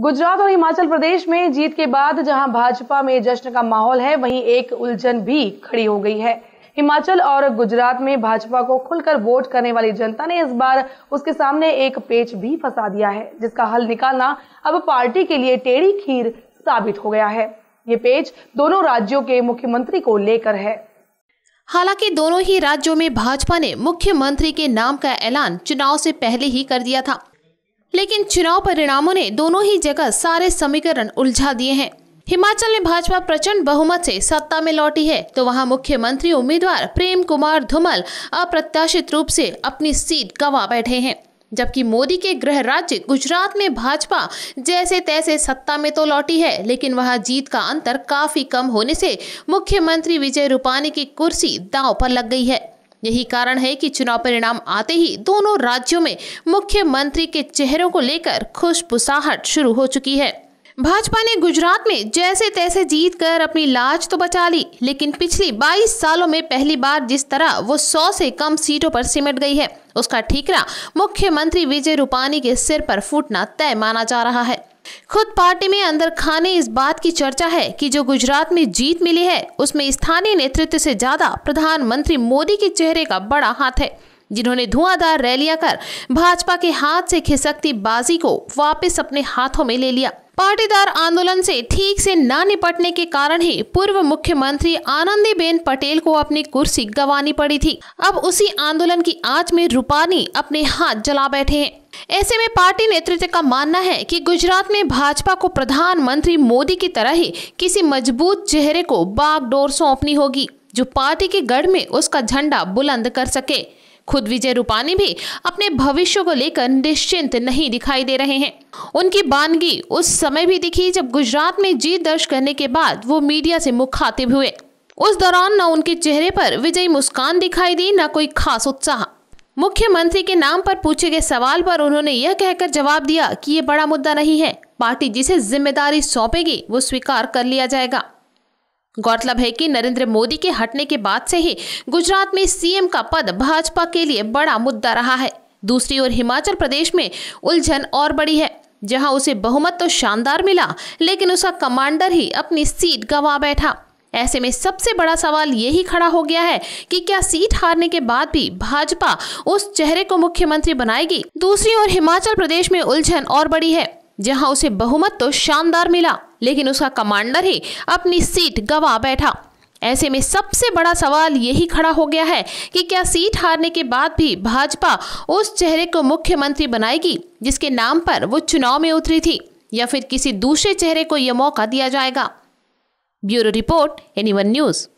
गुजरात और हिमाचल प्रदेश में जीत के बाद जहां भाजपा में जश्न का माहौल है वहीं एक उलझन भी खड़ी हो गई है हिमाचल और गुजरात में भाजपा को खुलकर वोट करने वाली जनता ने इस बार उसके सामने एक पेच भी फंसा दिया है जिसका हल निकालना अब पार्टी के लिए टेढ़ी खीर साबित हो गया है ये पेच दोनों राज्यों के मुख्यमंत्री को लेकर है हालांकि दोनों ही राज्यों में भाजपा ने मुख्यमंत्री के नाम का ऐलान चुनाव से पहले ही कर दिया था लेकिन चुनाव परिणामों ने दोनों ही जगह सारे समीकरण उलझा दिए हैं हिमाचल में भाजपा प्रचंड बहुमत से सत्ता में लौटी है तो वहां मुख्यमंत्री उम्मीदवार प्रेम कुमार धूमल अप्रत्याशित रूप से अपनी सीट गंवा बैठे हैं जबकि मोदी के गृह राज्य गुजरात में भाजपा जैसे तैसे सत्ता में तो लौटी है लेकिन वहां जीत का अंतर काफी कम होने से मुख्यमंत्री विजय रूपानी की कुर्सी दांव पर लग गई है यही कारण है कि चुनाव परिणाम आते ही दोनों राज्यों में मुख्यमंत्री के चेहरों को लेकर खुशबुसाहट शुरू हो चुकी है भाजपा ने गुजरात में जैसे तैसे जीत कर अपनी लाज तो बचा ली लेकिन पिछली 22 सालों में पहली बार जिस तरह वो 100 से कम सीटों पर सिमट गई है उसका ठीकरा मुख्यमंत्री विजय रूपानी के सिर पर फूटना तय माना जा रहा है खुद पार्टी में अंदर खाने इस बात की चर्चा है कि जो गुजरात में जीत मिली है उसमें स्थानीय नेतृत्व से ज्यादा प्रधानमंत्री मोदी के चेहरे का बड़ा हाथ है जिन्होंने धुआंधार रैलियां कर भाजपा के हाथ से खिसकती बाजी को वापस अपने हाथों में ले लिया पाटीदार आंदोलन से ठीक से न निपटने के कारण ही पूर्व मुख्यमंत्री आनंदी बेन पटेल को अपनी कुर्सी गंवानी पड़ी थी अब उसी आंदोलन की आंच में रूपानी अपने हाथ जला बैठे हैं ऐसे में पार्टी नेतृत्व का मानना है कि गुजरात में भाजपा को प्रधानमंत्री मोदी की तरह ही किसी मजबूत चेहरे को बागडोर सौंपनी होगी जो पार्टी के गढ़ में उसका झंडा बुलंद कर सके खुद विजय रूपानी भी अपने भविष्य को लेकर निश्चिंत नहीं दिखाई दे रहे हैं उनकी बानगी उस समय भी दिखी जब गुजरात में जीत दर्ज करने के बाद वो मीडिया से मुखातिब हुए उस दौरान न उनके चेहरे पर विजयी मुस्कान दिखाई दी न कोई खास उत्साह मुख्यमंत्री के नाम पर पूछे गए सवाल पर उन्होंने यह कहकर जवाब दिया कि ये बड़ा मुद्दा नहीं है पार्टी जिसे जिम्मेदारी सौंपेगी वो स्वीकार कर लिया जाएगा गौरतलब है कि नरेंद्र मोदी के हटने के बाद से ही गुजरात में सीएम का पद भाजपा के लिए बड़ा मुद्दा रहा है दूसरी ओर हिमाचल प्रदेश में उलझन और बड़ी है जहां उसे बहुमत तो शानदार मिला लेकिन उसका कमांडर ही अपनी सीट गंवा बैठा ऐसे में सबसे बड़ा सवाल यही खड़ा हो गया है कि क्या सीट हारने के बाद भी भाजपा उस चेहरे को मुख्यमंत्री बनाएगी दूसरी ओर हिमाचल प्रदेश में उलझन और बड़ी है जहां उसे बहुमत तो शानदार मिला लेकिन उसका कमांडर ही अपनी सीट गवा बैठा ऐसे में सबसे बड़ा सवाल यही खड़ा हो गया है कि क्या सीट हारने के बाद भी भाजपा उस चेहरे को मुख्यमंत्री बनाएगी जिसके नाम पर वो चुनाव में उतरी थी या फिर किसी दूसरे चेहरे को यह मौका दिया जाएगा Bureau Report, Anyone News.